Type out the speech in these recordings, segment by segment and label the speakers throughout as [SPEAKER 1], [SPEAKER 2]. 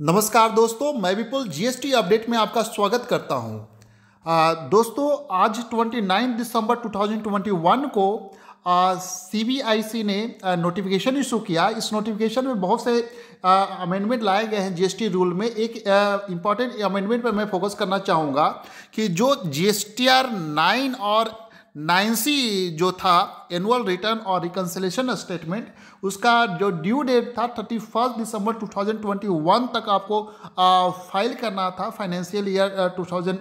[SPEAKER 1] नमस्कार दोस्तों मैं विपुल जीएसटी अपडेट में आपका स्वागत करता हूं दोस्तों आज 29 दिसंबर 2021 को सीबीआईसी ने नोटिफिकेशन इशू किया इस नोटिफिकेशन में बहुत से अमेंडमेंट लाए गए हैं जीएसटी रूल में एक इम्पॉर्टेंट अमेंडमेंट पर मैं फोकस करना चाहूँगा कि जो G S T R nine और नाइन्सी जो था एनुअल रिटर्न और रिकन्सिलेशन स्टेटमेंट उसका जो ड्यू डेट था थर्टी फर्स्ट दिसंबर टू थाउजेंड ट्वेंटी वन तक आपको फाइल करना था financial year two thousand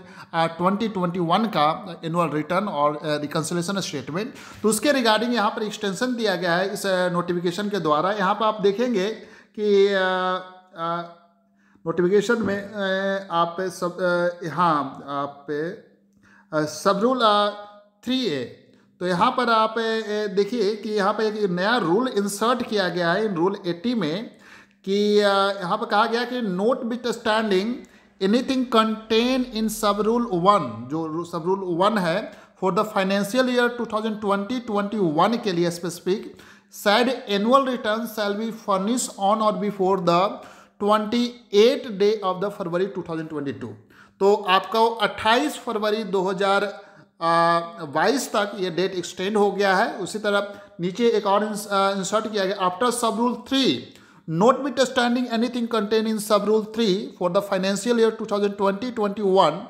[SPEAKER 1] twenty twenty one का एनुअल रिटर्न और रिकन्सिलेशन स्टेटमेंट तो उसके रिगार्डिंग यहाँ पर एक्सटेंशन दिया गया है इस नोटिफिकेशन के द्वारा यहाँ पर आप देखेंगे कि नोटिफिकेशन में आ, आप सब हाँ आप सब रूल थ्री ए तो यहाँ पर आप देखिए कि यहाँ पर एक नया रूल इंसर्ट किया गया है इन रूल एटी में कि यहाँ पर कहा गया कि notwithstanding anything contain in sub rule one जो सब रूल वन है फॉर द फाइनेंशियल ईयर 2020-21 के लिए specific said annual return shall be furnished on or before the 28 day of the February 2022 तो आपका 28 फरवरी हजार बाईस तक ये डेट एक्सटेंड हो गया है उसी तरह नीचे एक और इंसर्ट किया गया after sub rule three notwithstanding anything contain in sub rule three for the financial year two thousand twenty twenty one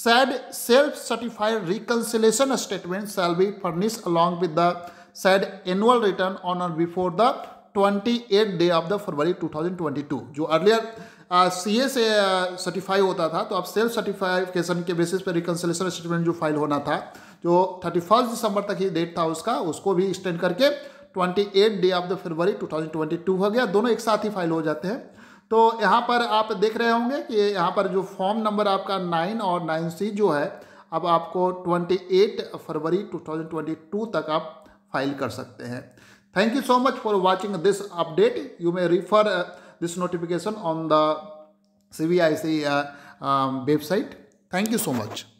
[SPEAKER 1] said self-certified reconciliation statement shall be furnished along with the said annual return on or before the 28th day of the February 2022. जो earlier सी ए से certify होता था तो अब self सर्टिफाइकेशन के basis पर reconciliation statement जो file होना था जो थर्टी फर्स्ट दिसंबर तक ही डेट था उसका उसको भी एक्सटेंड करके twenty eight day of the February two thousand twenty two हो गया दोनों एक साथ ही फाइल हो जाते हैं तो यहाँ पर आप देख रहे होंगे कि यहाँ पर जो फॉर्म नंबर आपका नाइन और नाइन सी जो है अब आपको twenty eight February two thousand twenty two तक आप फाइल कर सकते हैं thank you so much for watching this update you may refer this notification on the CVIC uh, um, website. Thank you so much.